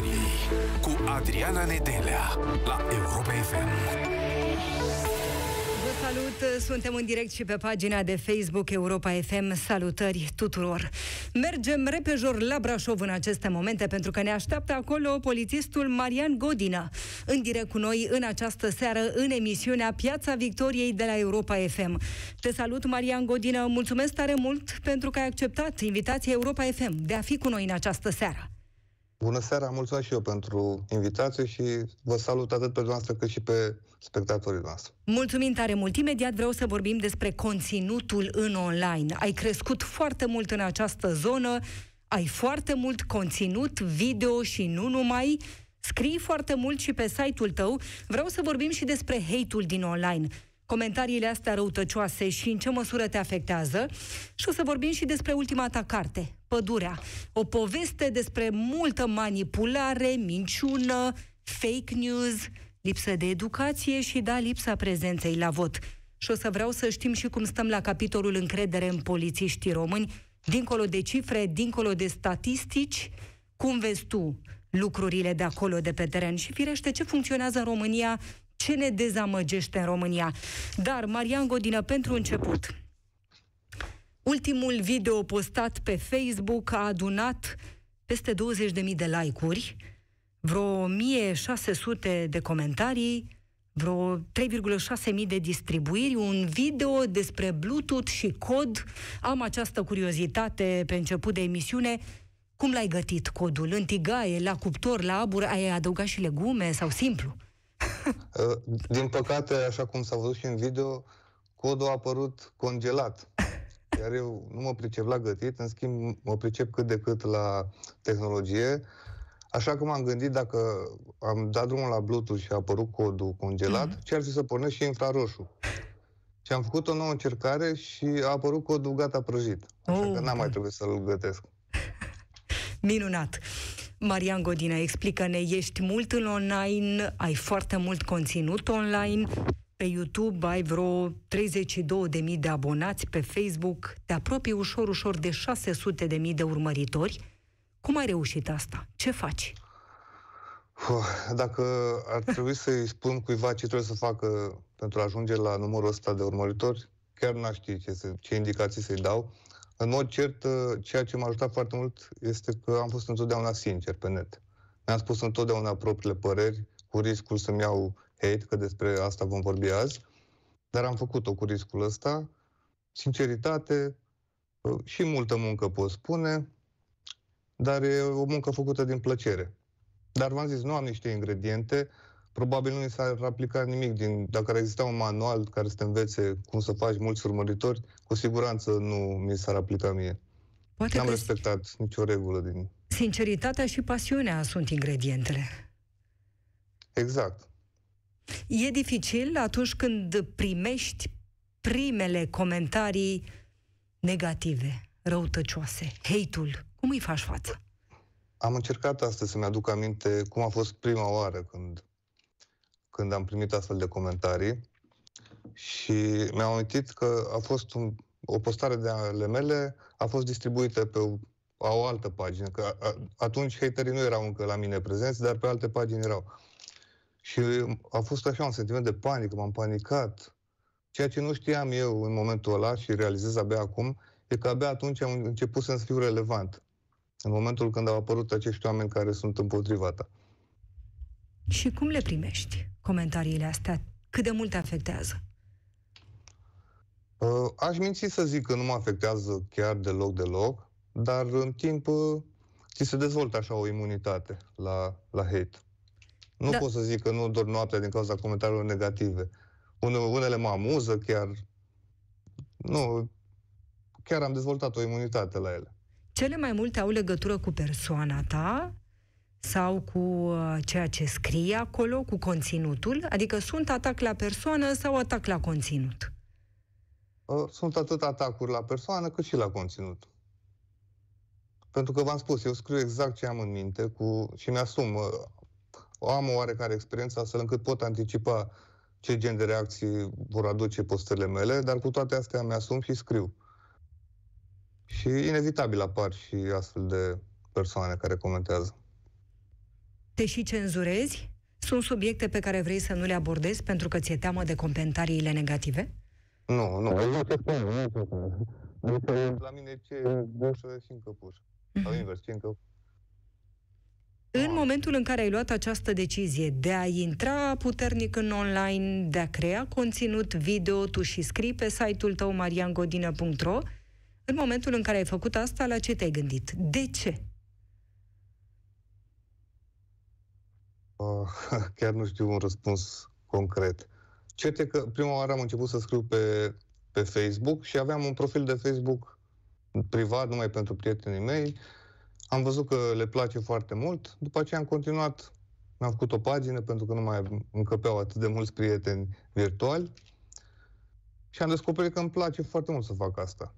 istoriei cu Adriana Nedelea la Europa FM. Vă salut! Suntem în direct și pe pagina de Facebook Europa FM. Salutări tuturor! Mergem repejor la Brașov în aceste momente pentru că ne așteaptă acolo polițistul Marian Godina. În direct cu noi în această seară în emisiunea Piața Victoriei de la Europa FM. Te salut, Marian Godina. Mulțumesc tare mult pentru că ai acceptat invitația Europa FM de a fi cu noi în această seară. Bună seara, mulțumesc și eu pentru invitație și vă salut atât pe dumneavoastră, cât și pe spectatorii noastre. Mulțumim tare mult. Imediat vreau să vorbim despre conținutul în online. Ai crescut foarte mult în această zonă, ai foarte mult conținut video și nu numai. Scrii foarte mult și pe site-ul tău. Vreau să vorbim și despre hate-ul din online comentariile astea răutăcioase și în ce măsură te afectează. Și o să vorbim și despre ultima ta carte, Pădurea. O poveste despre multă manipulare, minciună, fake news, lipsă de educație și, da, lipsa prezenței la vot. Și o să vreau să știm și cum stăm la capitolul încredere în polițiștii români, dincolo de cifre, dincolo de statistici, cum vezi tu lucrurile de acolo, de pe teren și, firește, ce funcționează în România ce ne dezamăgește în România. Dar, Marian Godină, pentru început, ultimul video postat pe Facebook a adunat peste 20.000 de like-uri, vreo 1600 de comentarii, vreo 3,6 mii de distribuiri, un video despre Bluetooth și cod. Am această curiozitate pe început de emisiune. Cum l-ai gătit codul? În tigaie, la cuptor, la abur, ai adăugat și legume sau simplu? Uh, Uh, din păcate, așa cum s-a văzut și în video, codul a apărut congelat. Iar eu nu mă pricep la gătit, în schimb mă pricep cât de cât la tehnologie. Așa că m-am gândit dacă am dat drumul la Bluetooth și a apărut codul congelat, mm-hmm. ce ar fi să pornesc și infraroșu. Și am făcut o nouă încercare și a apărut codul gata prăjit. Așa uh, că oh. n-am mai trebuit să-l gătesc. Minunat! Marian Godina, explică-ne, ești mult în online, ai foarte mult conținut online, pe YouTube ai vreo 32.000 de abonați, pe Facebook te apropii ușor, ușor de 600.000 de urmăritori. Cum ai reușit asta? Ce faci? Dacă ar trebui să-i spun cuiva ce trebuie să facă pentru a ajunge la numărul ăsta de urmăritori, chiar n-aș ști ce, ce indicații să-i dau. În mod cert, ceea ce m-a ajutat foarte mult este că am fost întotdeauna sincer pe net. Mi-am spus întotdeauna propriile păreri, cu riscul să-mi iau hate, că despre asta vom vorbi azi, dar am făcut-o cu riscul ăsta, sinceritate și multă muncă, pot spune, dar e o muncă făcută din plăcere. Dar v-am zis, nu am niște ingrediente, probabil nu i s-ar aplica nimic din... Dacă ar exista un manual care să te învețe cum să faci mulți urmăritori, cu siguranță nu mi s-ar aplica mie. Poate N-am că... respectat nicio regulă din... Sinceritatea și pasiunea sunt ingredientele. Exact. E dificil atunci când primești primele comentarii negative, răutăcioase, hate-ul. Cum îi faci față? Am încercat astăzi să-mi aduc aminte cum a fost prima oară când când am primit astfel de comentarii și mi-am amintit că a fost un, o postare de ale mele, a fost distribuită pe o, a o altă pagină, că a, atunci haterii nu erau încă la mine prezenți, dar pe alte pagini erau. Și a fost așa un sentiment de panică, m-am panicat. Ceea ce nu știam eu în momentul ăla și realizez abia acum, e că abia atunci am început să fiu relevant. În momentul când au apărut acești oameni care sunt împotriva ta. Și cum le primești, comentariile astea? Cât de mult te afectează? Uh, aș minți să zic că nu mă afectează chiar deloc, deloc, dar în timp uh, ți se dezvoltă așa o imunitate la, la hate. Nu da. pot să zic că nu dorm noaptea din cauza comentariilor negative. Une, unele mă amuză chiar. Nu, chiar am dezvoltat o imunitate la ele. Cele mai multe au legătură cu persoana ta sau cu uh, ceea ce scrie acolo, cu conținutul? Adică sunt atac la persoană sau atac la conținut? Uh, sunt atât atacuri la persoană cât și la conținut. Pentru că v-am spus, eu scriu exact ce am în minte cu, și mi-asum, uh, am o oarecare experiență astfel încât pot anticipa ce gen de reacții vor aduce postele mele, dar cu toate astea mi-asum și scriu. Și inevitabil apar și astfel de persoane care comentează te și cenzurezi? Sunt subiecte pe care vrei să nu le abordezi pentru că ți-e teamă de comentariile negative? Nu, nu. Păi, nu se nu Adică la mine ce bușă și în căpuș. Sau mhm. invers, ce în În momentul în care ai luat această decizie de a intra puternic în online, de a crea conținut video, tu și scrii pe site-ul tău mariangodina.ro, în momentul în care ai făcut asta, la ce te-ai gândit? De ce? Ah, chiar nu știu un răspuns concret. Cert e că prima oară am început să scriu pe, pe Facebook și aveam un profil de Facebook privat, numai pentru prietenii mei. Am văzut că le place foarte mult. După aceea am continuat, mi-am făcut o pagină pentru că nu mai încăpeau atât de mulți prieteni virtuali. Și am descoperit că îmi place foarte mult să fac asta.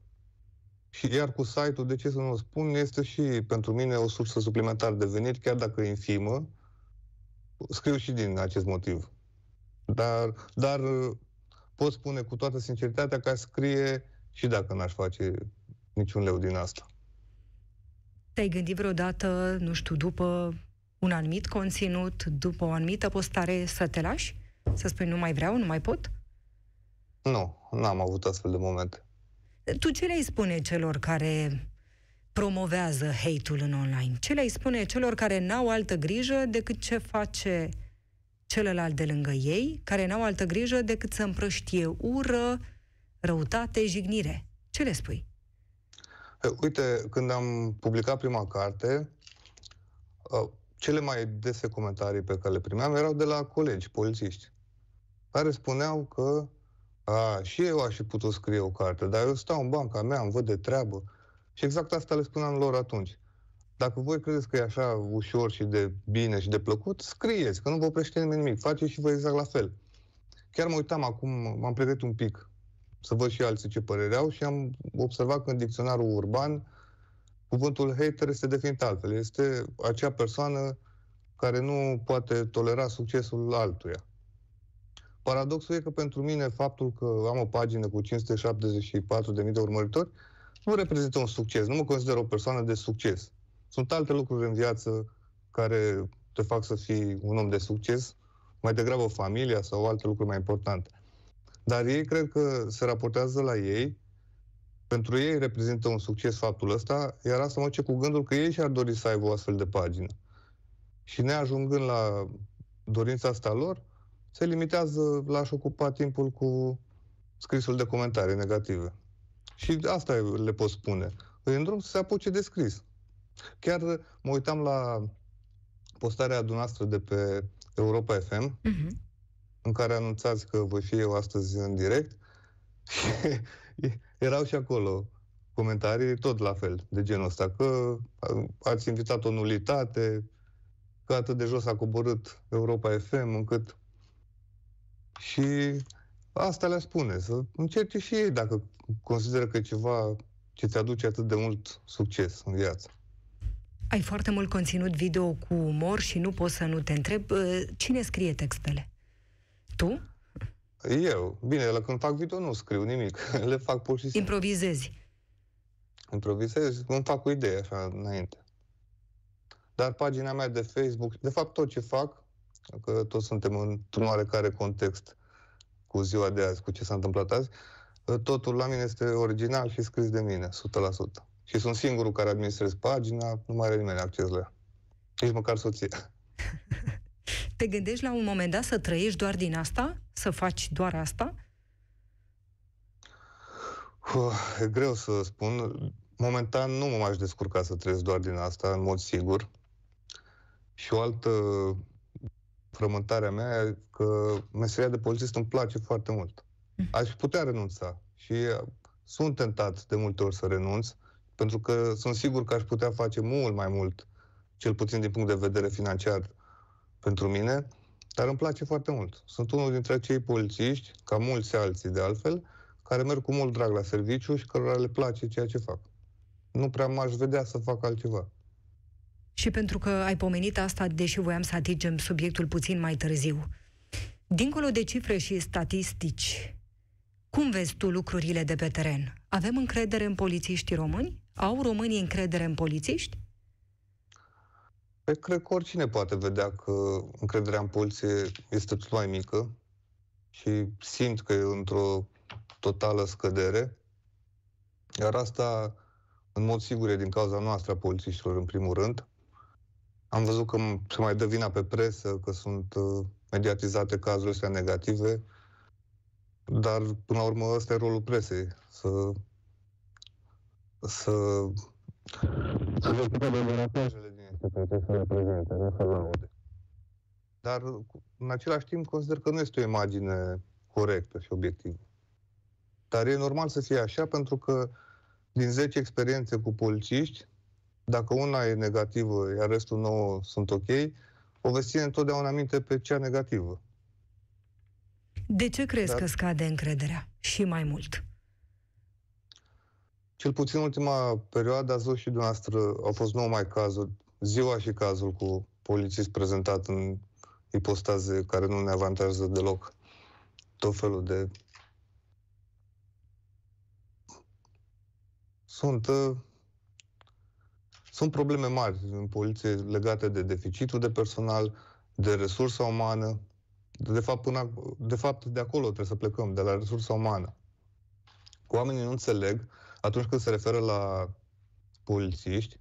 Și iar cu site-ul, de ce să nu o spun, este și pentru mine o sursă suplimentară de venit, chiar dacă infimă, scriu și din acest motiv. Dar, dar uh, pot spune cu toată sinceritatea că scrie și dacă n-aș face niciun leu din asta. Te-ai gândit vreodată, nu știu, după un anumit conținut, după o anumită postare, să te lași? Să spui, nu mai vreau, nu mai pot? Nu, n-am avut astfel de momente. Tu ce le-ai spune celor care promovează hate-ul în online, ce le spune celor care n-au altă grijă decât ce face celălalt de lângă ei, care n-au altă grijă decât să împrăștie ură, răutate, jignire. Ce le spui? Eh, uite, când am publicat prima carte, eh, cele mai dese comentarii pe care le primeam erau de la colegi polițiști, care spuneau că a, și eu aș fi putut scrie o carte, dar eu stau în banca mea, îmi văd de treabă, și exact asta le spuneam lor atunci. Dacă voi credeți că e așa ușor și de bine și de plăcut, scrieți, că nu vă oprește nimeni nimic. Faceți și voi exact la fel. Chiar mă uitam acum, m-am pregătit un pic să văd și alții ce părere au și am observat că în dicționarul urban cuvântul hater este definit altfel. Este acea persoană care nu poate tolera succesul altuia. Paradoxul e că pentru mine faptul că am o pagină cu 574.000 de urmăritori nu reprezintă un succes, nu mă consider o persoană de succes. Sunt alte lucruri în viață care te fac să fii un om de succes, mai degrabă familia sau alte lucruri mai importante. Dar ei cred că se raportează la ei, pentru ei reprezintă un succes faptul ăsta, iar asta mă duce cu gândul că ei și-ar dori să aibă o astfel de pagină. Și neajungând la dorința asta lor, se limitează la a-și ocupa timpul cu scrisul de comentarii negative. Și asta le pot spune. În drum să se apuce de scris. Chiar mă uitam la postarea dumneavoastră de pe Europa FM, uh-huh. Mhm. în care anunțați că voi fi eu astăzi în direct. Erau și acolo comentarii tot la fel, de genul ăsta, că ați invitat o nulitate, că atât de jos a coborât Europa FM, încât... Și asta le spune, să încerce și ei dacă consideră că e ceva ce ți aduce atât de mult succes în viață. Ai foarte mult conținut video cu umor și nu pot să nu te întreb uh, cine scrie textele? Tu? Eu. Bine, la când fac video nu scriu nimic, le fac pur și simplu. Improvizezi? Improvizez, îmi fac o idee așa înainte. Dar pagina mea de Facebook, de fapt tot ce fac, că toți suntem într-un oarecare context, cu ziua de azi, cu ce s-a întâmplat azi, uh, totul la mine este original și scris de mine, 100%. Și sunt singurul care administrez pagina, nu mai are nimeni acces la ea. Nici măcar soția. Te gândești la un moment dat să trăiești doar din asta? Să faci doar asta? e greu să spun. Momentan nu mă m-aș descurca să trăiesc doar din asta, în mod sigur. Și o altă frământarea mea că meseria de polițist îmi place foarte mult. Mhm. Aș putea renunța și sunt tentat de multe ori să renunț, pentru că sunt sigur că aș putea face mult mai mult, cel puțin din punct de vedere financiar pentru mine, dar îmi place foarte mult. Sunt unul dintre cei polițiști, ca mulți alții de altfel, care merg cu mult drag la serviciu și cărora le place ceea ce fac. Nu prea m-aș vedea să fac altceva și pentru că ai pomenit asta, deși voiam să atingem subiectul puțin mai târziu. Dincolo de cifre și statistici, cum vezi tu lucrurile de pe teren? Avem încredere în polițiștii români? Au românii încredere în polițiști? Păi cred că oricine poate vedea că încrederea în poliție este tot mai mică și simt că e într-o totală scădere. Iar asta, în mod sigur, e din cauza noastră a polițiștilor, în primul rând. Am văzut că se mai dă vina pe presă, că sunt uh, mediatizate cazurile astea negative, dar până la urmă ăsta e rolul presei, să să să vă de avantajele din instituție să le prezinte, nu să laude. Dar în același timp consider că nu este o imagine corectă și obiectivă. Dar e normal să fie așa pentru că din 10 experiențe cu polițiști, dacă una e negativă, iar restul nouă sunt ok, o veți ține întotdeauna minte pe cea negativă. De ce crezi Dar... că scade încrederea și mai mult? Cel puțin în ultima perioadă, ați și dumneavoastră, au fost nou mai cazuri, ziua și cazul cu polițist prezentat în ipostaze care nu ne avantajează deloc. Tot felul de... Sunt uh, sunt probleme mari în poliție legate de deficitul de personal, de resursa umană. De fapt, până, de fapt, de acolo trebuie să plecăm, de la resursa umană. Oamenii nu înțeleg atunci când se referă la polițiști,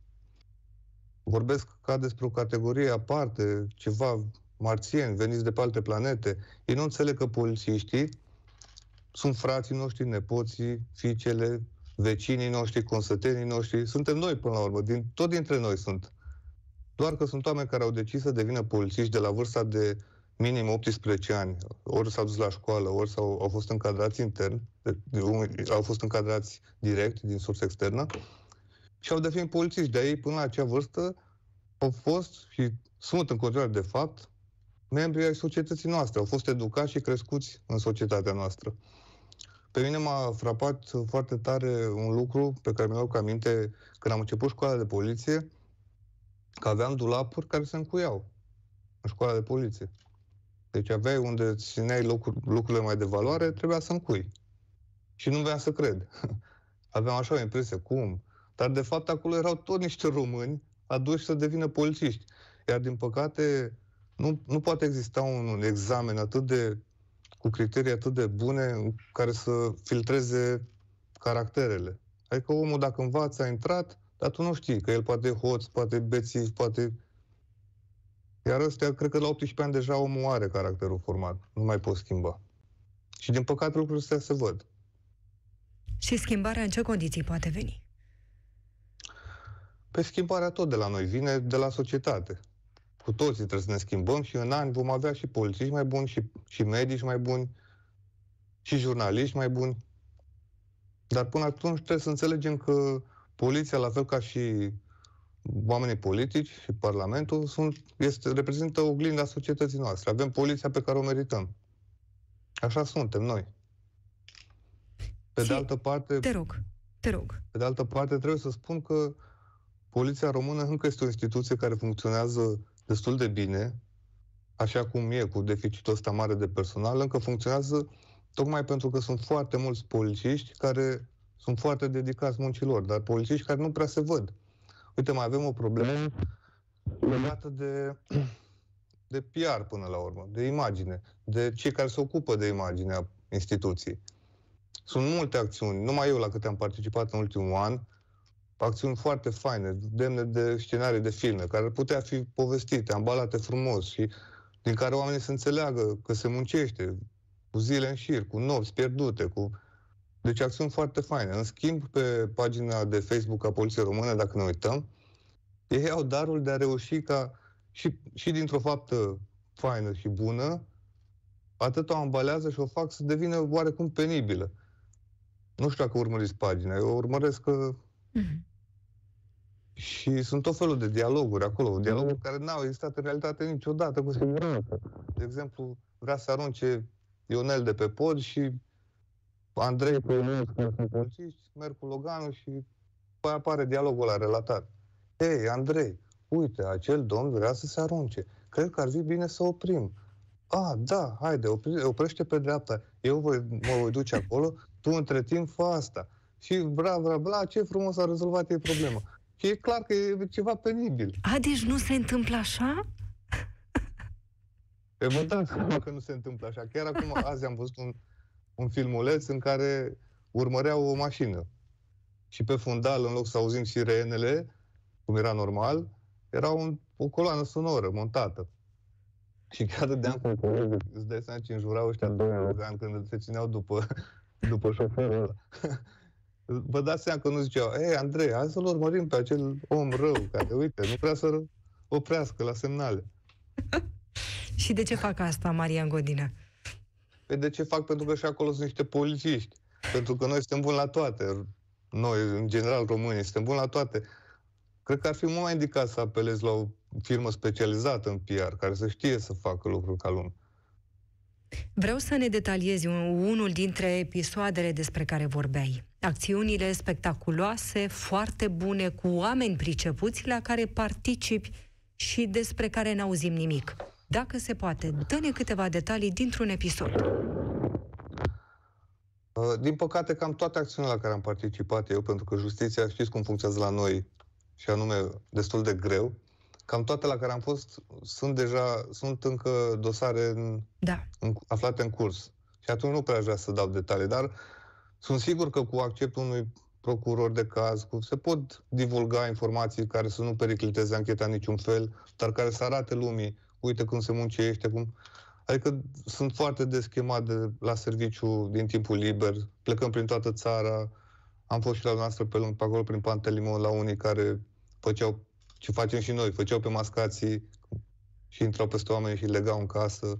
vorbesc ca despre o categorie aparte, ceva marțieni, veniți de pe alte planete. Ei nu înțeleg că polițiștii sunt frații noștri, nepoții, fiicele, vecinii noștri, consătenii noștri, suntem noi până la urmă, din, tot dintre noi sunt. Doar că sunt oameni care au decis să devină polițiști de la vârsta de minim 18 ani, ori s-au dus la școală, ori s-au, au fost încadrați intern, de, de, au fost încadrați direct din sursă externă și au devenit polițiști. De ei, până la acea vârstă, au fost și sunt în continuare, de fapt, membri ai societății noastre. Au fost educați și crescuți în societatea noastră. Pe mine m-a frapat foarte tare un lucru pe care mi-l aminte când am început școala de poliție, că aveam dulapuri care se încuiau în școala de poliție. Deci aveai unde țineai locuri, lucrurile mai de valoare, trebuia să încui. Și nu vreau să cred. Aveam așa o impresie, cum? Dar de fapt acolo erau tot niște români aduși să devină polițiști. Iar din păcate nu, nu poate exista un, un examen atât de cu criterii atât de bune care să filtreze caracterele. Adică omul, dacă învață, a intrat, dar tu nu știi că el poate hoț, poate bețiv, poate... Iar ăstea, cred că la 18 ani deja omul are caracterul format. Nu mai poți schimba. Și din păcate lucrurile astea se văd. Și schimbarea în ce condiții poate veni? Pe păi schimbarea tot de la noi vine, de la societate cu toții trebuie să ne schimbăm și în ani vom avea și polițiști mai buni, și, și medici mai buni, și jurnaliști mai buni. Dar până atunci trebuie să înțelegem că poliția, la fel ca și oamenii politici și Parlamentul, sunt, este, reprezintă oglinda societății noastre. Avem poliția pe care o merităm. Așa suntem noi. Pe și de altă parte... Te rog, te rog. Pe de altă parte, trebuie să spun că poliția română încă este o instituție care funcționează destul de bine, așa cum e, cu deficitul ăsta mare de personal, încă funcționează tocmai pentru că sunt foarte mulți polițiști care sunt foarte dedicați muncilor, dar polițiști care nu prea se văd. Uite, mai avem o problemă legată de, de PR până la urmă, de imagine, de cei care se ocupă de imaginea instituției. Sunt multe acțiuni. Numai eu, la câte am participat în ultimul an, acțiuni foarte faine, demne de scenarii de filme, care ar putea fi povestite, ambalate frumos și din care oamenii să înțeleagă că se muncește cu zile în șir, cu nopți pierdute, cu... Deci acțiuni foarte faine. În schimb, pe pagina de Facebook a Poliției Române, dacă ne uităm, ei au darul de a reuși ca și, și dintr-o faptă faină și bună, atât o ambalează și o fac să devină oarecum penibilă. Nu știu dacă urmăriți pagina, eu urmăresc că... Mm-hmm. Și sunt tot felul de dialoguri acolo, dialoguri mm. care n-au existat în realitate niciodată, cu mm. siguranță. De exemplu, vrea să arunce Ionel de pe pod și Andrei pe polițiști, merg cu Loganu și păi apare dialogul ăla relatat. Ei, Andrei, uite, acel domn vrea să se arunce. Cred că ar fi bine să oprim. A, da, haide, opri, oprește pe dreapta. Eu voi, mă voi duce acolo, tu între timp fă asta. Și bra, bra, bla, ce frumos a rezolvat ei problema. Și e clar că e ceva penibil. A, deci nu se întâmplă așa? E, vă dați seama că nu se întâmplă așa. Chiar acum, azi am văzut un, un filmuleț în care urmăreau o mașină. Și pe fundal, în loc să auzim sirenele, cum era normal, era un, o coloană sonoră montată. Și chiar de cu un coleg, îți dai seama ce înjurau ăștia doi ani când se țineau după, după șoferul ăla. vă dați seama că nu ziceau, ei, Andrei, hai să-l urmărim pe acel om rău, care, uite, nu vrea să oprească la semnale. și de ce fac asta, Marian Godina? Pe păi de ce fac? Pentru că și acolo sunt niște polițiști. Pentru că noi suntem buni la toate. Noi, în general, românii, suntem buni la toate. Cred că ar fi mult mai indicat să apelezi la o firmă specializată în PR, care să știe să facă lucruri ca lume. Vreau să ne detaliezi unul dintre episoadele despre care vorbeai. Acțiunile spectaculoase, foarte bune, cu oameni pricepuți la care participi și despre care n-auzim nimic. Dacă se poate, dă-ne câteva detalii dintr-un episod. Uh, din păcate, cam toate acțiunile la care am participat eu, pentru că justiția știți cum funcționează la noi și anume destul de greu, cam toate la care am fost sunt deja, sunt încă dosare în, da. în, aflate în curs. Și atunci nu prea aș vrea să dau detalii, dar sunt sigur că cu acceptul unui procuror de caz, cu, se pot divulga informații care să nu pericliteze ancheta în niciun fel, dar care să arate lumii, uite cum se muncește, cum... Adică sunt foarte deschemat de, la serviciu din timpul liber, plecăm prin toată țara, am fost și la noastră pe lung, pe acolo, prin Pantelimon, la unii care făceau ce facem și noi. Făceau pe mascații și intrau peste oameni și legau în casă.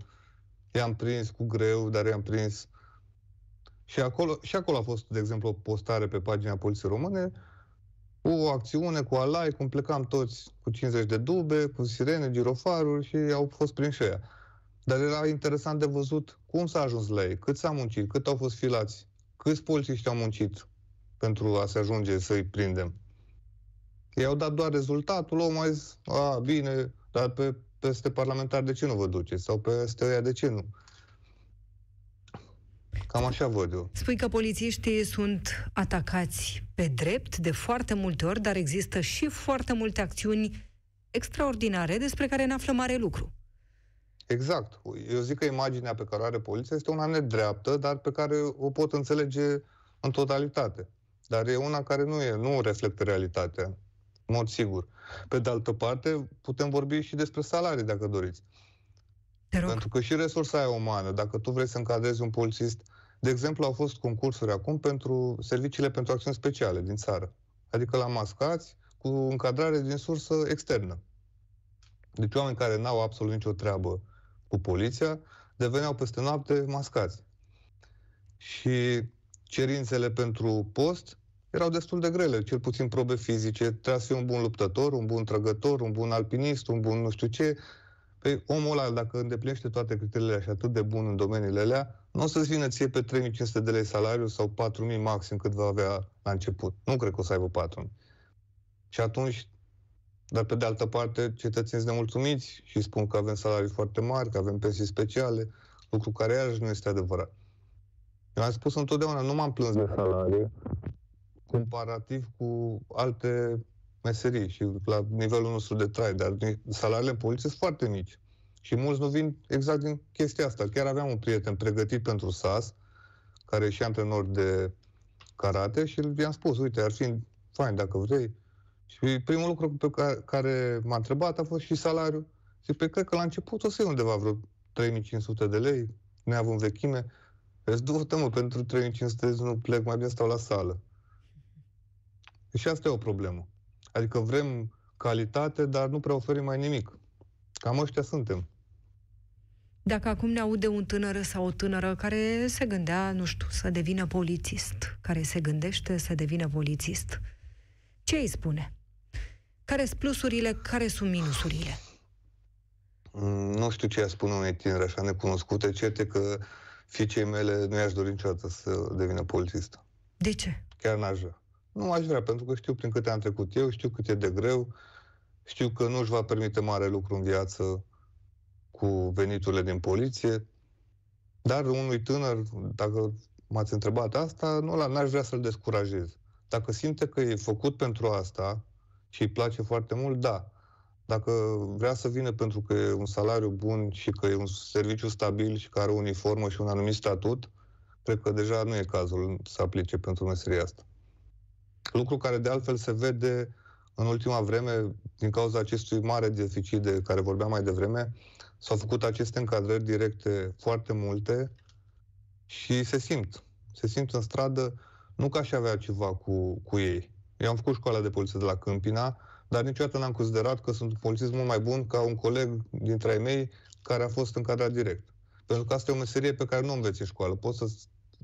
I-am prins cu greu, dar i-am prins. Și acolo, și acolo a fost, de exemplu, o postare pe pagina Poliției Române, o acțiune cu alai, cum plecam toți cu 50 de dube, cu sirene, girofaruri și au fost prin aia. Dar era interesant de văzut cum s-a ajuns la ei, cât s-a muncit, cât au fost filați, câți polițiști au muncit pentru a se ajunge să-i prindem. I-au dat doar rezultatul, omul a zis, a, bine, dar pe peste parlamentar de ce nu vă duceți? Sau peste ăia de ce nu? Cam așa văd eu. Spui că polițiștii sunt atacați pe drept de foarte multe ori, dar există și foarte multe acțiuni extraordinare despre care ne află mare lucru. Exact. Eu zic că imaginea pe care o are poliția este una nedreaptă, dar pe care o pot înțelege în totalitate. Dar e una care nu e, nu reflectă realitatea în mod sigur. Pe de altă parte, putem vorbi și despre salarii, dacă doriți. Te rog. Pentru că și resursa e umană. Dacă tu vrei să încadrezi un polițist, de exemplu, au fost concursuri acum pentru serviciile pentru acțiuni speciale din țară. Adică la mascați cu încadrare din sursă externă. Deci oameni care n-au absolut nicio treabă cu poliția deveneau peste noapte mascați. Și cerințele pentru post erau destul de grele, cel puțin probe fizice. Trebuia să fie un bun luptător, un bun trăgător, un bun alpinist, un bun nu știu ce. Păi omul ăla, dacă îndeplinește toate criteriile și atât de bun în domeniile alea, nu o să-ți vină ție pe 3500 de lei salariu sau 4000 maxim cât va avea la început. Nu cred că o să aibă 4000. Și atunci, dar pe de altă parte, cetățenii sunt nemulțumiți și spun că avem salarii foarte mari, că avem pensii speciale, lucru care iarăși nu este adevărat. Eu am spus întotdeauna, nu m-am plâns de salarii, comparativ cu alte meserii și la nivelul nostru de trai, dar salariile în poliție sunt foarte mici. Și mulți nu vin exact din chestia asta. Chiar aveam un prieten pregătit pentru SAS, care e și antrenor de karate și i-am spus, uite, ar fi fain dacă vrei. Și primul lucru pe care, care m-a întrebat a fost și salariul. Și păi, pe cred că la început o să undeva vreo 3500 de lei, neavând vechime. Îți du pentru mă, pentru 3500 nu plec, mai bine stau la sală. Și asta e o problemă. Adică vrem calitate, dar nu prea oferim mai nimic. Cam ăștia suntem. Dacă acum ne aude un tânăr sau o tânără care se gândea, nu știu, să devină polițist, care se gândește să devină polițist, ce îi spune? Care sunt plusurile, care sunt minusurile? Mm, nu știu ce i-a spune unei tineri așa necunoscute, cert e că fiicei mele nu i-aș dori niciodată să devină polițist. De ce? Chiar n-aș vrea. Nu aș vrea, pentru că știu prin câte am trecut eu, știu cât e de greu, știu că nu își va permite mare lucru în viață cu veniturile din poliție, dar unui tânăr, dacă m-ați întrebat asta, nu n-aș vrea să-l descurajez. Dacă simte că e făcut pentru asta și îi place foarte mult, da. Dacă vrea să vină pentru că e un salariu bun și că e un serviciu stabil și că are o uniformă și un anumit statut, cred că deja nu e cazul să aplice pentru meseria asta. Lucru care de altfel se vede în ultima vreme, din cauza acestui mare deficit de care vorbeam mai devreme, s-au făcut aceste încadrări directe foarte multe și se simt. Se simt în stradă, nu ca și avea ceva cu, cu ei. Eu am făcut școala de poliție de la Câmpina, dar niciodată n-am considerat că sunt polițist mult mai bun ca un coleg dintre ai mei care a fost încadrat direct. Pentru că asta e o meserie pe care nu înveți în școală. Poți să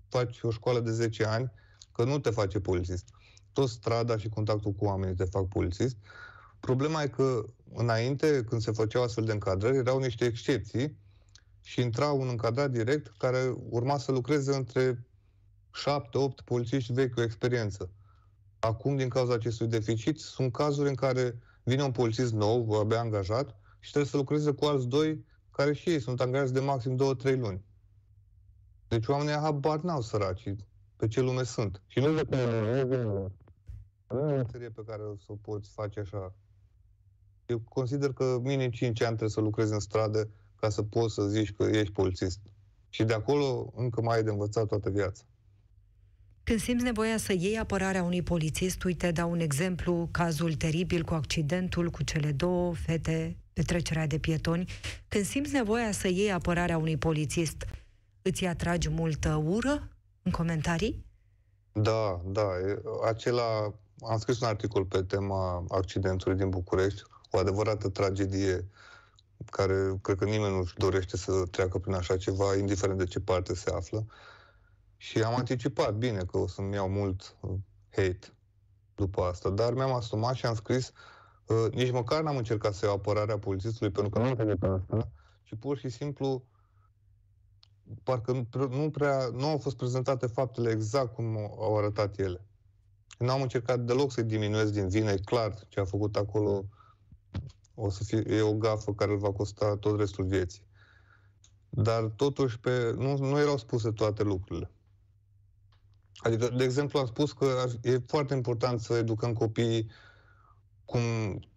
faci o școală de 10 ani, că nu te face polițist tot strada și contactul cu oamenii te fac polițist. Problema e că înainte, când se făceau astfel de încadrări, erau niște excepții și intra un încadrat direct care urma să lucreze între 7-8 polițiști vechi cu experiență. Acum, din cauza acestui deficit, sunt cazuri în care vine un polițist nou, abia angajat, și trebuie să lucreze cu alți doi care și ei sunt angajați de maxim 2-3 luni. Deci oamenii habar n-au săraci pe ce lume sunt. Și nu vă pe meserie pe care o să o poți face așa. Eu consider că minim 5 ani trebuie să lucrezi în stradă ca să poți să zici că ești polițist. Și de acolo încă mai ai de învățat toată viața. Când simți nevoia să iei apărarea unui polițist, uite, dau un exemplu, cazul teribil cu accidentul cu cele două fete pe trecerea de pietoni, când simți nevoia să iei apărarea unui polițist, îți atragi multă ură în comentarii? Da, da, acela am scris un articol pe tema accidentului din București, o adevărată tragedie care cred că nimeni nu dorește să treacă prin așa ceva, indiferent de ce parte se află. Și am anticipat, bine, că o să-mi iau mult uh, hate după asta, dar mi-am asumat și am scris, uh, nici măcar n-am încercat să iau apărarea polițistului, pentru că nu am pe asta, ci pur și simplu parcă nu prea, nu au fost prezentate faptele exact cum au arătat ele. Nu am încercat deloc să diminuez din vină, e clar ce a făcut acolo o să fie, e o gafă care îl va costa tot restul vieții. Dar totuși pe, nu, nu erau spuse toate lucrurile. Adică, de exemplu, am spus că ar, e foarte important să educăm copiii cum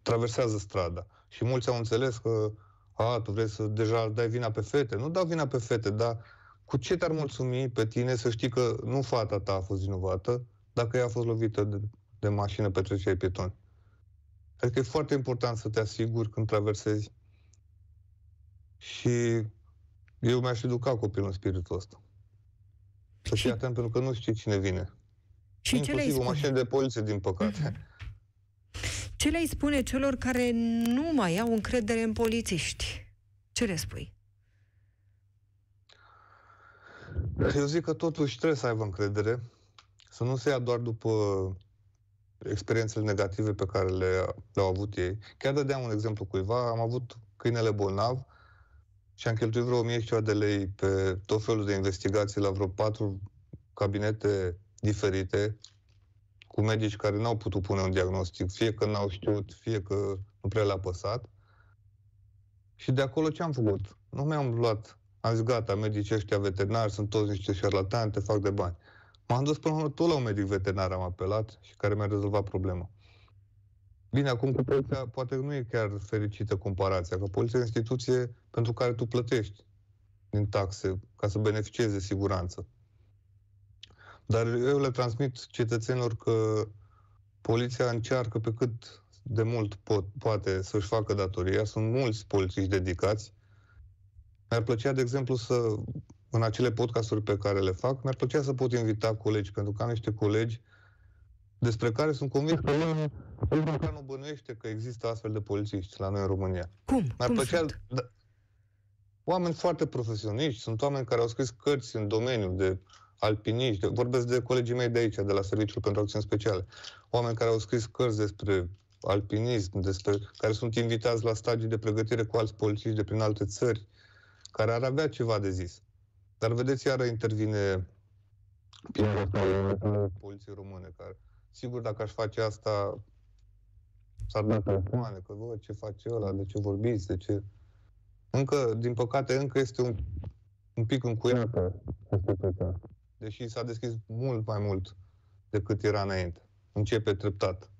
traversează strada. Și mulți au înțeles că, a, tu vrei să deja dai vina pe fete. Nu dau vina pe fete, dar cu ce te-ar mulțumi pe tine să știi că nu fata ta a fost vinovată, dacă ea a fost lovită de, de mașină pe trecerea pietoni. Adică e foarte important să te asiguri când traversezi și eu mi-aș educa copilul în spiritul ăsta. Să fii atent pentru că nu știi cine vine. Și Inclusiv ce o mașină de poliție, din păcate. Ce le spune celor care nu mai au încredere în polițiști? Ce le spui? Eu zic că totuși trebuie să aibă încredere să nu se ia doar după experiențele negative pe care le, le-au avut ei. Chiar dădeam un exemplu cuiva, am avut câinele bolnav și am cheltuit vreo 1000 ceva de lei pe tot felul de investigații la vreo patru cabinete diferite cu medici care n-au putut pune un diagnostic, fie că n-au știut, fie că nu prea le-a păsat. Și de acolo ce am făcut? Nu mi-am luat. Am zis, gata, medicii ăștia veterinari sunt toți niște șarlatani, te fac de bani. M-am dus până tot la un medic veterinar, am apelat și care mi-a rezolvat problema. Bine, acum cu poliția poate nu e chiar fericită comparația, că poliția e instituție pentru care tu plătești din taxe ca să beneficieze de siguranță. Dar eu le transmit cetățenilor că poliția încearcă pe cât de mult pot, poate să-și facă datoria. Sunt mulți polițiști dedicați. Mi-ar plăcea, de exemplu, să în acele podcasturi pe care le fac, mi-ar plăcea să pot invita colegi, pentru că am niște colegi despre care sunt convins că el măcar nu bănuiește că există astfel de polițiști la noi în România. Cum? Mi-ar Cum plăcea... Sunt? Da, oameni foarte profesioniști, sunt oameni care au scris cărți în domeniul de alpiniști, de, vorbesc de colegii mei de aici, de la Serviciul pentru Acțiuni Speciale, oameni care au scris cărți despre alpinism, despre, care sunt invitați la stagii de pregătire cu alți polițiști de prin alte țări, care ar avea ceva de zis. Dar vedeți, iară intervine poliției române, care, sigur, dacă aș face asta, s-ar da oameni, că vă, ce face ăla, de ce vorbiți, de ce... Încă, din păcate, încă este un, un pic încuiată societatea. Deși s-a deschis mult mai mult decât era înainte. Începe treptat.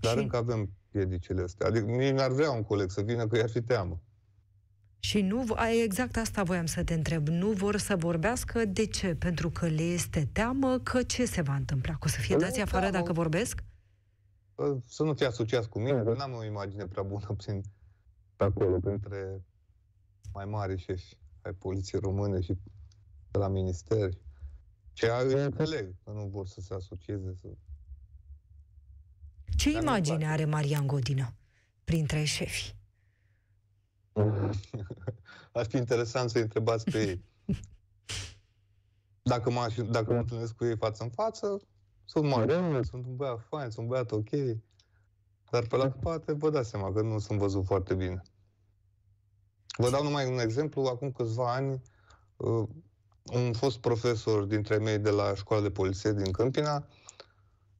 Dar încă avem piedicile astea. Adică mie mi-ar vrea un coleg să vină, că i-ar fi teamă. Și nu, exact asta voiam să te întreb. Nu vor să vorbească de ce? Pentru că le este teamă că ce se va întâmpla? Că o să fie păi nu, dați afară da, dacă vorbesc? Să nu te asociați cu mine, că da. n-am o imagine prea bună prin, pe acolo, printre mai mari șefi ai poliției române și de la ministeri. Ce ai păi, înțeleg că nu vor să se asocieze. Să... Ce Dar imagine are Marian Godina, printre șefii? Ar fi interesant să-i întrebați pe ei. Dacă mă, dacă mă da. întâlnesc cu ei față în față, sunt mare, da. sunt un băiat fain, sunt un băiat ok, dar pe la da. spate vă dați seama că nu sunt văzut foarte bine. Vă dau numai un exemplu. Acum câțiva ani, uh, un fost profesor dintre mei de la școala de poliție din Câmpina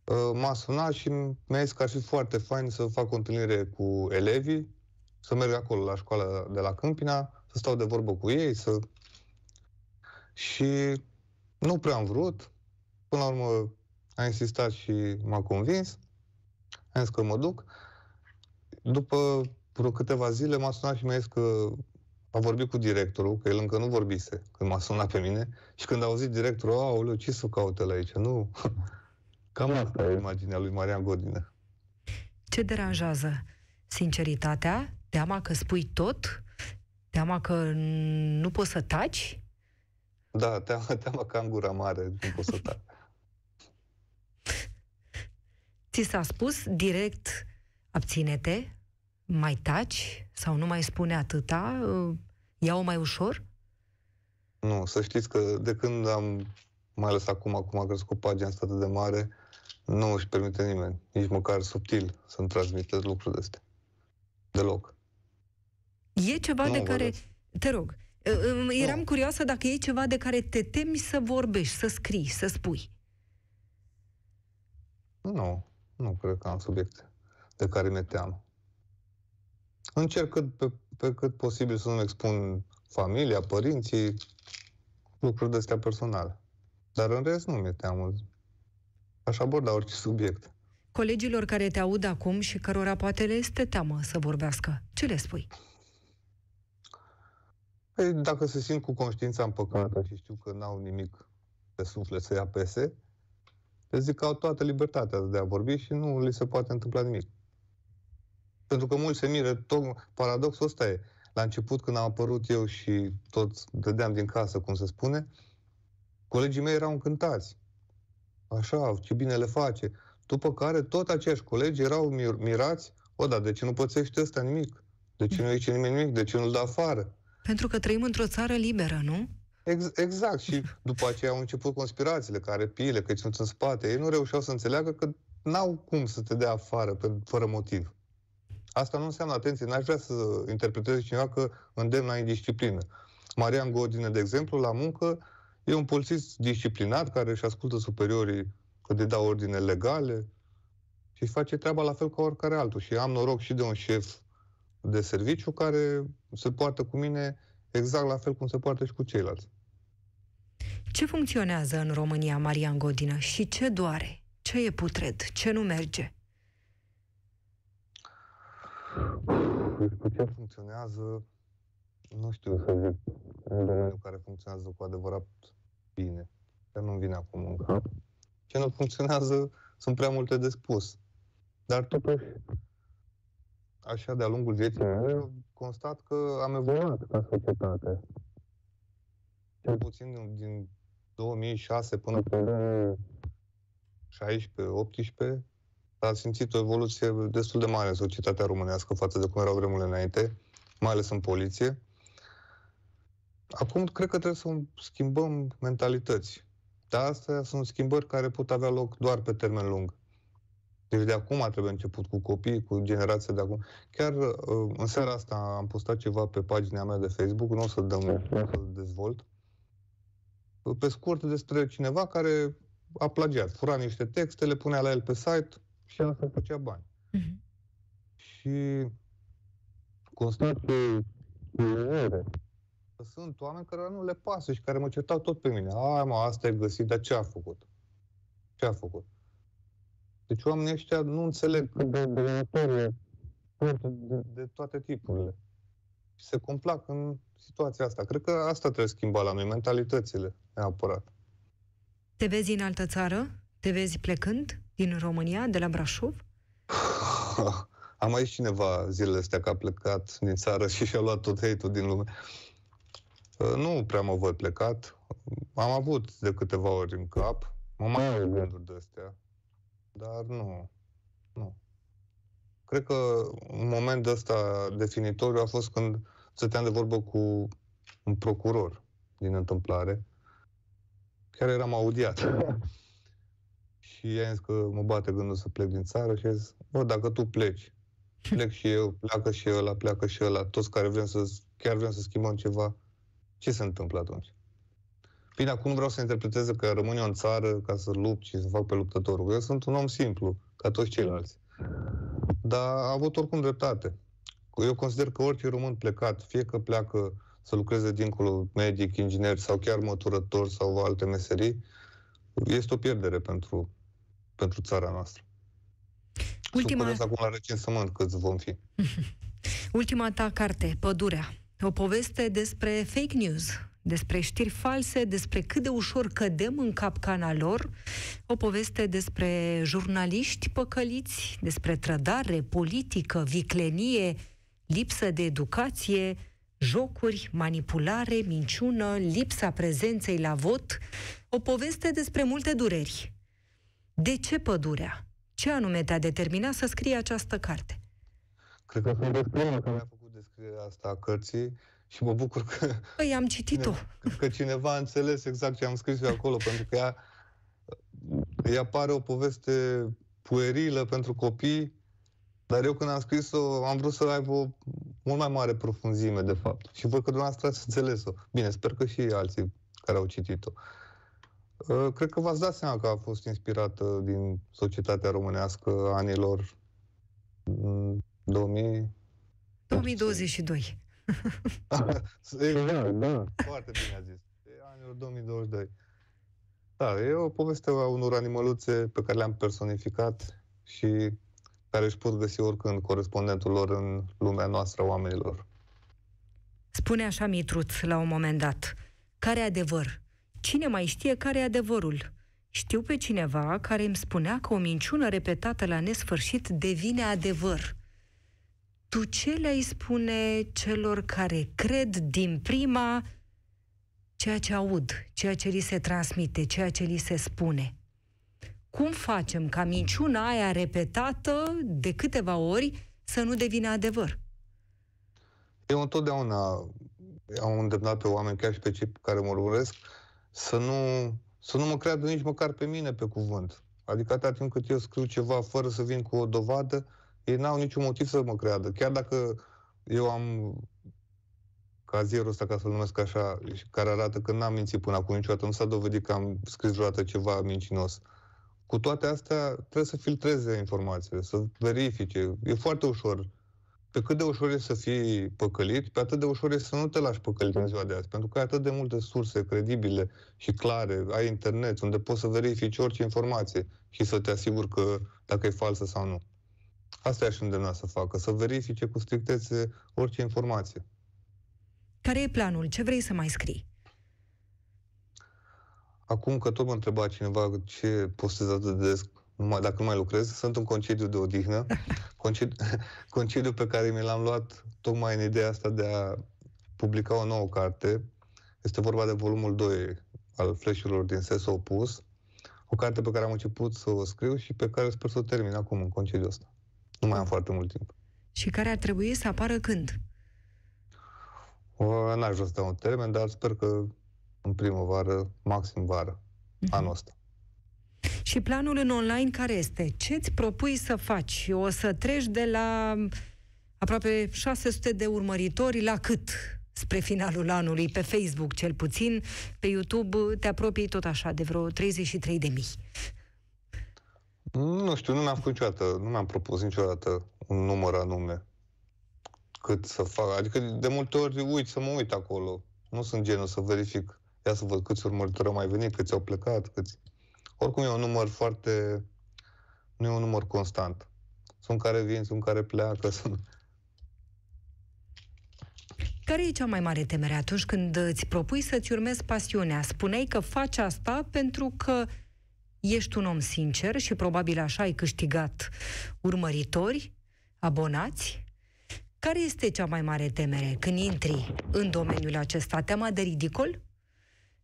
uh, m-a sunat și mi-a zis că ar fi foarte fain să fac o întâlnire cu elevii să merg acolo la școală de la Câmpina, să stau de vorbă cu ei, să... Și nu prea am vrut. Până la urmă a insistat și m-a convins. Am zis că mă duc. După vreo câteva zile m-a sunat și mi-a zis că a vorbit cu directorul, că el încă nu vorbise când m-a sunat pe mine și când a auzit directorul, aoleu, ce să caute la aici? Nu. Cam asta e imaginea lui Marian Godină. Ce deranjează? Sinceritatea Teama că spui tot? Teama că nu poți să taci? Da, teama, teama că am gura mare, nu poți să taci. Ți s-a spus direct, abține-te, mai taci sau nu mai spune atâta, ia-o mai ușor? Nu, să știți că de când am, mai ales acum, acum a crescut pagina asta de mare, nu își permite nimeni, nici măcar subtil, să-mi transmite lucruri de astea. Deloc. E ceva nu, de care... Vedeți. Te rog. Uh, um, oh. Eram nu. curioasă dacă e ceva de care te temi să vorbești, să scrii, să spui. Nu, nu cred că am subiect de care mi-e teamă. Încerc cât, pe, pe cât posibil să nu expun familia, părinții, lucruri de astea personale. Dar în rest nu mi-e teamă. Aș aborda orice subiect. Colegilor care te aud acum și cărora poate le este teamă să vorbească, ce le spui? Păi, dacă se simt cu conștiința împăcată și știu că n-au nimic pe suflet să-i apese, le zic că au toată libertatea de a vorbi și nu li se poate întâmpla nimic. Pentru că mulți se miră, tot paradoxul ăsta e. La început, când am apărut eu și tot dădeam din casă, cum se spune, colegii mei erau încântați. Așa, ce bine le face. După care, tot acești colegi erau mir- mirați, o, da, de ce nu pățește ăsta nimic? De ce nu zice nimeni nimic? De ce nu-l dă afară? Pentru că trăim într-o țară liberă, nu? Exact. Și după aceea au început conspirațiile, care pile, că sunt în spate. Ei nu reușeau să înțeleagă că n-au cum să te dea afară pe, fără motiv. Asta nu înseamnă, atenție, n-aș vrea să interpreteze cineva că îndemn la indisciplină. Marian Godine, de exemplu, la muncă, e un polițist disciplinat care își ascultă superiorii că de dau ordine legale și face treaba la fel ca oricare altul. Și am noroc și de un șef de serviciu care se poartă cu mine exact la fel cum se poartă și cu ceilalți. Ce funcționează în România, Marian Godina și ce doare? Ce e putred? Ce nu merge? ce funcționează, nu știu să zic un domeniu care funcționează cu adevărat bine. Că nu-mi vine acum în cap. Ce nu funcționează, sunt prea multe de spus. Dar totuși, așa de-a lungul vieții mele, constat că am evoluat ca societate. Cel puțin din, din 2006 până pe 16-18 a simțit o evoluție destul de mare în societatea românească față de cum erau vremurile înainte, mai ales în poliție. Acum cred că trebuie să schimbăm mentalități. Dar astea sunt schimbări care pot avea loc doar pe termen lung. Deci de acum trebuie început cu copiii, cu generația de acum. Chiar uh, în seara asta am postat ceva pe pagina mea de Facebook, nu o să dăm, nu o să dezvolt. Pe scurt despre cineva care a plagiat, fura niște texte, le punea la el pe site și asta făcea bani. Uh-huh. Și constat că sunt oameni care nu le pasă și care mă certau tot pe mine. ai mă, asta e găsit, dar ce a făcut? Ce a făcut? Deci oamenii ăștia nu înțeleg cât de dăunătorie de, de toate tipurile. Și se complac în situația asta. Cred că asta trebuie schimba la noi, mentalitățile, neapărat. Te vezi în altă țară? Te vezi plecând din România, de la Brașov? Am aici cineva zilele astea că a plecat din țară și și-a luat tot hate din lume. Ă, nu prea mă văd plecat. Am avut de câteva ori în cap. Mă mai au gânduri de astea. Dar nu. Nu. Cred că un moment ăsta definitoriu a fost când stăteam de vorbă cu un procuror din întâmplare. Chiar eram audiat. și i a zis că mă bate gândul să plec din țară și zis, bă, dacă tu pleci, plec și eu, pleacă și ăla, pleacă și ăla, toți care vrem să, chiar vrem să schimbăm ceva, ce se întâmplă atunci? Bine, acum nu vreau să interpreteze că rămâne în țară ca să lupt și să fac pe luptătorul. Eu sunt un om simplu, ca toți ceilalți. Dar a avut oricum dreptate. Eu consider că orice român plecat, fie că pleacă să lucreze dincolo medic, inginer sau chiar măturător sau alte meserii, este o pierdere pentru, pentru țara noastră. Ultima... Sunt acum la recensământ câți vom fi. Ultima ta carte, Pădurea. O poveste despre fake news despre știri false, despre cât de ușor cădem în capcana lor, o poveste despre jurnaliști păcăliți, despre trădare, politică, viclenie, lipsă de educație, jocuri, manipulare, minciună, lipsa prezenței la vot, o poveste despre multe dureri. De ce pădurea? Ce anume te-a determinat să scrii această carte? Cred că sunt despre prima care a făcut descrierea asta a cărții și mă bucur că... Păi am citit-o. Că, cineva a înțeles exact ce am scris eu acolo, pentru că ea, ea pare o poveste puerilă pentru copii, dar eu când am scris-o am vrut să aibă o mult mai mare profunzime, de fapt. Și văd că dumneavoastră ați înțeles-o. Bine, sper că și alții care au citit-o. Uh, cred că v-ați dat seama că a fost inspirată din societatea românească anilor 2000... Mm, 2022. Da, da. Foarte bine a zis. De anilor 2022. Da, e o poveste a unor animăluțe pe care le-am personificat și care își pot găsi oricând corespondentul lor în lumea noastră oamenilor. Spune așa Mitruț la un moment dat. Care adevăr? Cine mai știe care e adevărul? Știu pe cineva care îmi spunea că o minciună repetată la nesfârșit devine adevăr tu ce le-ai spune celor care cred din prima ceea ce aud, ceea ce li se transmite, ceea ce li se spune? Cum facem ca minciuna aia repetată de câteva ori să nu devină adevăr? Eu întotdeauna am îndemnat pe oameni, chiar și pe cei care mă urmăresc, să nu, să nu mă creadă nici măcar pe mine pe cuvânt. Adică atâta timp cât eu scriu ceva fără să vin cu o dovadă, ei n-au niciun motiv să mă creadă. Chiar dacă eu am cazierul ăsta, ca să-l numesc așa, care arată că n-am mințit până acum niciodată, nu s-a dovedit că am scris vreodată ceva mincinos. Cu toate astea, trebuie să filtreze informațiile, să verifice. E foarte ușor. Pe cât de ușor e să fii păcălit, pe atât de ușor e să nu te lași păcălit în ziua de azi, pentru că ai atât de multe surse credibile și clare, ai internet, unde poți să verifici orice informație și să te asiguri că dacă e falsă sau nu. Asta aș îndemna să facă, să verifice cu strictețe orice informație. Care e planul? Ce vrei să mai scrii? Acum că tot mă întreba cineva ce postez atât de des, numai dacă mai lucrez, sunt în concediu de odihnă, concediu, concediu pe care mi l-am luat tocmai în ideea asta de a publica o nouă carte. Este vorba de volumul 2 al fleșurilor din ses opus, o carte pe care am început să o scriu și pe care sper să o termin acum în concediu ăsta. Nu mai am foarte mult timp. Și care ar trebui să apară când? N-aș vrea să dau un termen, dar sper că în primăvară, maxim vară, uh-huh. anul ăsta. Și planul în online care este? Ce îți propui să faci? O să treci de la aproape 600 de urmăritori la cât? Spre finalul anului, pe Facebook cel puțin, pe YouTube te apropii tot așa de vreo 33 de mii. Nu știu, nu mi-am făcut niciodată, nu mi-am propus niciodată un număr anume cât să fac. Adică de multe ori uit să mă uit acolo. Nu sunt genul să verific. Ia să văd câți urmăritori au mai venit, câți au plecat, câți... Oricum e un număr foarte... Nu e un număr constant. Sunt care vin, sunt care pleacă, sunt... Care e cea mai mare temere atunci când îți propui să-ți urmezi pasiunea? Spuneai că faci asta pentru că ești un om sincer și probabil așa ai câștigat urmăritori, abonați. Care este cea mai mare temere când intri în domeniul acesta? Teama de ridicol?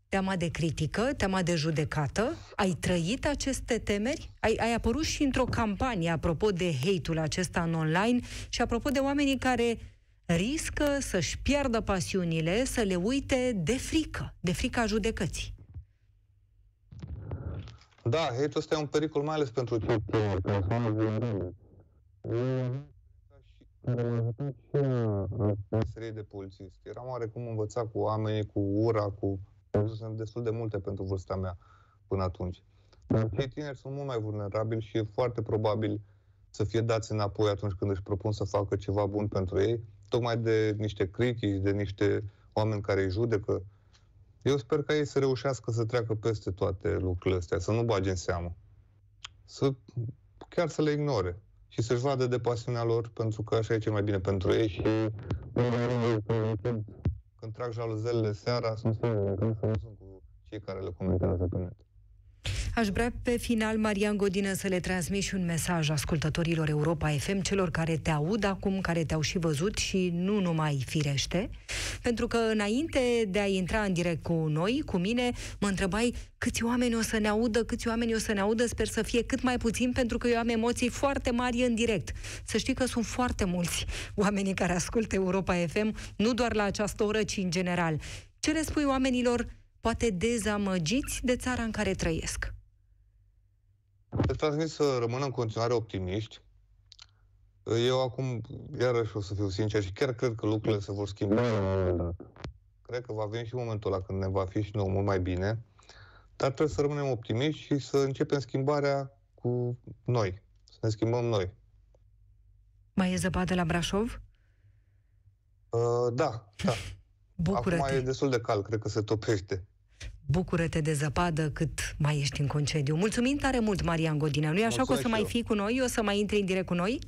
Teama de critică? Teama de judecată? Ai trăit aceste temeri? Ai, ai apărut și într-o campanie apropo de hate-ul acesta în online și apropo de oamenii care riscă să-și piardă pasiunile, să le uite de frică, de frica judecății. Da, hate ăsta e un pericol mai ales pentru cei persoane persoană vulnerabilă. serie de polițist. Eram oarecum învățat cu oamenii, cu ura, cu... Sunt destul de multe pentru vârsta mea până atunci. Dar cei tineri sunt mult mai vulnerabili și e foarte probabil să fie dați înapoi atunci când își propun să facă ceva bun pentru ei, tocmai de niște critici, de niște oameni care îi judecă. Eu sper ca ei să reușească să treacă peste toate lucrurile astea, să nu bage în seamă. Să, chiar să le ignore și să-și vadă de pasiunea lor, pentru că așa e cel mai bine pentru ei și când trag jaluzelele seara, sunt singur nu sunt cu cei care le comentează pe net. Aș vrea pe final, Marian Godină, să le transmiți și un mesaj ascultătorilor Europa FM, celor care te aud acum, care te-au și văzut și nu numai firește, pentru că înainte de a intra în direct cu noi, cu mine, mă întrebai câți oameni o să ne audă, câți oameni o să ne audă, sper să fie cât mai puțin, pentru că eu am emoții foarte mari în direct. Să știi că sunt foarte mulți oamenii care ascultă Europa FM, nu doar la această oră, ci în general. Ce le spui oamenilor poate dezamăgiți de țara în care trăiesc? Te transmit să rămână în continuare optimiști. Eu acum, iarăși o să fiu sincer și chiar cred că lucrurile se vor schimba. Da, da, da. da. Cred că va veni și momentul ăla când ne va fi și nou mult mai bine. Dar trebuie să rămânem optimiști și să începem schimbarea cu noi. Să ne schimbăm noi. Mai e zăpadă la Brașov? Uh, da, da. Bucură-te. Acum e destul de cal, cred că se topește bucură-te de zăpadă cât mai ești în concediu. Mulțumim tare mult, Marian Godina. Nu-i așa că o să mai fii cu noi? O să mai intri în direct cu noi?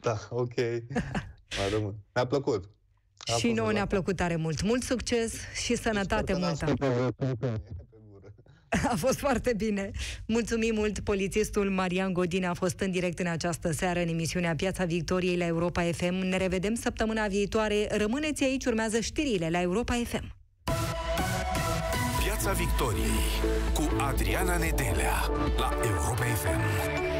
da, ok. Mi-a plăcut. și nouă ne-a plăcut tare mult. Mult succes și sănătate multă! A fost foarte bine. Mulțumim mult. Polițistul Marian Godin a fost în direct în această seară în emisiunea Piața Victoriei la Europa FM. Ne revedem săptămâna viitoare. Rămâneți aici, urmează știrile la Europa FM. Piața Victoriei cu Adriana Nedelea la Europa FM.